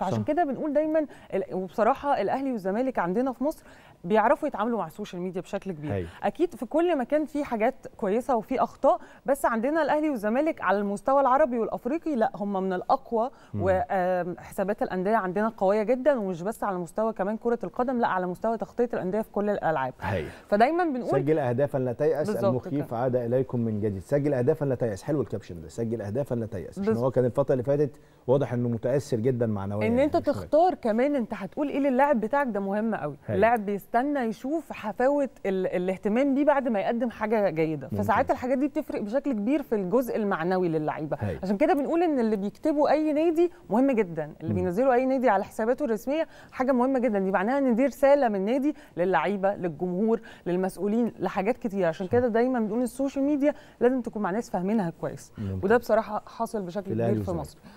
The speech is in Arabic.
فعشان كده بنقول دايما وبصراحه الاهلي والزمالك عندنا في مصر بيعرفوا يتعاملوا مع السوشيال ميديا بشكل كبير هي. اكيد في كل مكان في حاجات كويسه وفي اخطاء بس عندنا الاهلي والزمالك على المستوى العربي والافريقي لا هم من الاقوى وحسابات الانديه عندنا قويه جدا ومش بس على مستوى كمان كره القدم لا على مستوى تغطيه الانديه في كل الالعاب هي. فدايما بنقول سجل اهدافا لا تيأس المخيف عاد اليكم من جديد سجل اهدافا لا تيأس حلو الكابشن ده سجل اهدافا لا تيأس هو كان الفتره اللي فاتت واضح انه متاثر جدا معنويا ان يعني انت تختار كمان انت هتقول ايه للاعب بتاعك ده مهم قوي اللاعب بيستنى يشوف حفاوه ال... الاهتمام بيه بعد ما يقدم حاجه جيده فساعات الحاجات دي بتفرق بشكل كبير في الجزء المعنوي للعيبه عشان كده بنقول ان اللي بيكتبه اي نادي مهم جدا اللي بينزله اي نادي على حساباته الرسميه حاجه مهمه جدا دي معناها ان دي رساله من النادي للعيبه للجمهور للمسؤولين لحاجات كتير عشان كده دايما بنقول السوشيال ميديا لازم تكون مع ناس فاهمينها كويس وده بصراحه حاصل بشكل كبير في مصر